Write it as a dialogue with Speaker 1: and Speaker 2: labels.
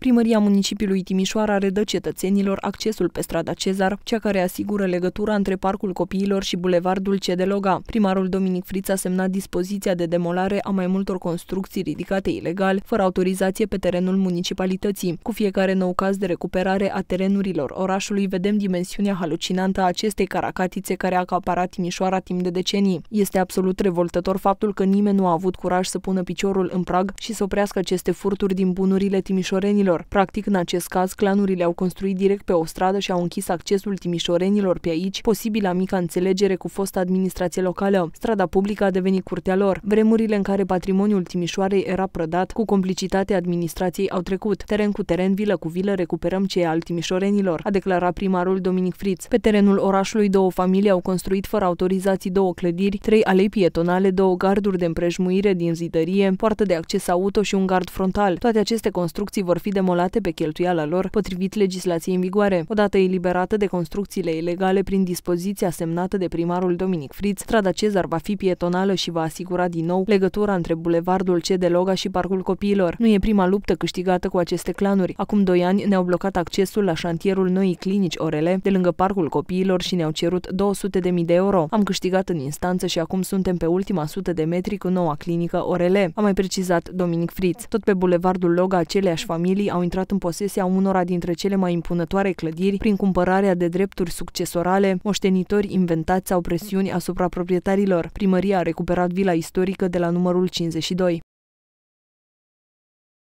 Speaker 1: Primăria municipiului Timișoara redă cetățenilor accesul pe strada Cezar, cea care asigură legătura între Parcul Copiilor și Bulevardul Cedeloga. Primarul Dominic Friț a semnat dispoziția de demolare a mai multor construcții ridicate ilegal, fără autorizație pe terenul municipalității. Cu fiecare nou caz de recuperare a terenurilor orașului, vedem dimensiunea halucinantă a acestei caracatițe care a acaparat Timișoara timp de decenii. Este absolut revoltător faptul că nimeni nu a avut curaj să pună piciorul în prag și să oprească aceste furturi din bunurile timișorenilor timișorenilor. Practic, în acest caz, clanurile au construit direct pe o stradă și au închis accesul timișorenilor pe aici, posibil la mica înțelegere cu fosta administrație locală. Strada publică a devenit curtea lor. Vremurile în care patrimoniul Timișoarei era prădat cu complicitatea administrației au trecut. Teren cu teren, vilă cu vilă, recuperăm ce e al timișorenilor, a declarat primarul Dominic Friț. Pe terenul orașului, două familii au construit fără autorizații două clădiri, trei alei pietonale, două garduri de împrejmuire din zidărie, poartă de acces auto și un gard frontal. Toate aceste construcții vor fi de demolate pe cheltuiala lor potrivit legislației în vigoare. Odată eliberată de construcțiile ilegale prin dispoziția semnată de primarul Dominic Fritz, strada Cezar va fi pietonală și va asigura din nou legătura între bulevardul C de Loga și Parcul Copiilor. Nu e prima luptă câștigată cu aceste clanuri. Acum doi ani ne-au blocat accesul la șantierul noii clinici Orele, de lângă Parcul Copiilor și ne-au cerut 200.000 de euro. Am câștigat în instanță și acum suntem pe ultima sută de metri cu noua clinică Orele, a mai precizat Dominic Fritz. Tot pe bulevardul Loga aceleași familii au intrat în posesia unora dintre cele mai impunătoare clădiri prin cumpărarea de drepturi succesorale, moștenitori inventați sau presiuni asupra proprietarilor. Primăria a recuperat vila istorică de la numărul 52.